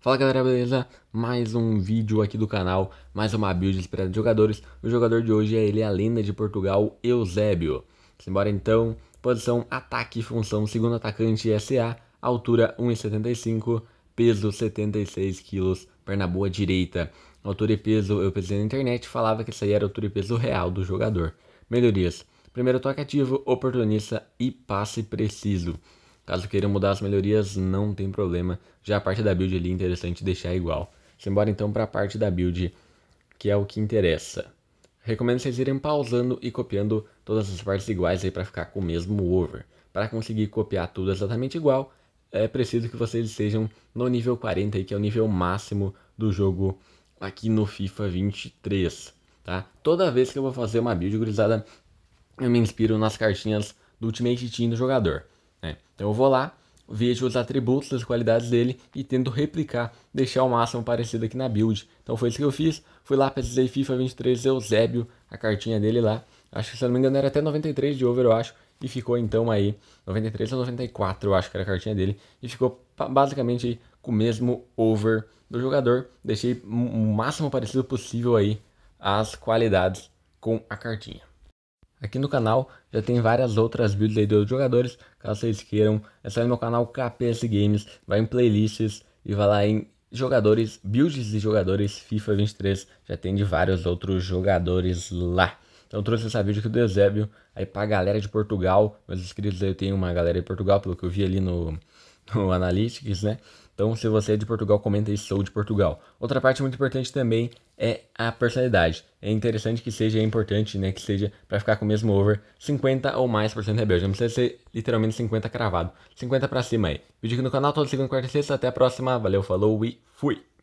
Fala galera, beleza? Mais um vídeo aqui do canal, mais uma build inspirada de jogadores. O jogador de hoje é ele, a lenda de Portugal, Eusébio. Simbora então, posição ataque, função segundo atacante SA, altura 1,75, peso 76 kg, perna boa direita. Altura e peso eu pensei na internet, falava que isso aí era altura e peso real do jogador. Melhorias, primeiro toque ativo, oportunista e passe preciso. Caso queira mudar as melhorias, não tem problema. Já a parte da build ali é interessante deixar igual. Simbora então para a parte da build, que é o que interessa. Recomendo vocês irem pausando e copiando todas as partes iguais aí para ficar com o mesmo over. Para conseguir copiar tudo exatamente igual, é preciso que vocês estejam no nível 40, aí, que é o nível máximo do jogo aqui no FIFA 23. Tá? Toda vez que eu vou fazer uma build gurizada, eu me inspiro nas cartinhas do Ultimate Team do jogador. Né? Então eu vou lá, vejo os atributos, as qualidades dele e tento replicar, deixar o máximo parecido aqui na build. Então foi isso que eu fiz, fui lá, pesquisar FIFA 23 Eusébio, a cartinha dele lá. Acho que se não me engano era até 93 de over, eu acho. E ficou então aí, 93 ou 94, eu acho que era a cartinha dele. E ficou basicamente com o mesmo over do jogador. Deixei o máximo parecido possível aí as qualidades com a cartinha. Aqui no canal já tem várias outras builds aí outros jogadores, caso vocês queiram, é só ir no meu canal KPS Games, vai em playlists e vai lá em jogadores, builds de jogadores FIFA 23, já tem de vários outros jogadores lá. Então trouxe essa vídeo aqui do Eusébio, aí pra galera de Portugal, meus inscritos aí eu tenho uma galera de Portugal, pelo que eu vi ali no, no Analytics, né? Então, se você é de Portugal, comenta aí sou de Portugal. Outra parte muito importante também é a personalidade. É interessante que seja é importante, né, que seja para ficar com o mesmo over 50 ou mais por cento rebelde. Não precisa ser literalmente 50 cravado. 50 para cima aí. Vídeo aqui no canal todo segundo, quarta e sexta. Até a próxima. Valeu, falou e fui.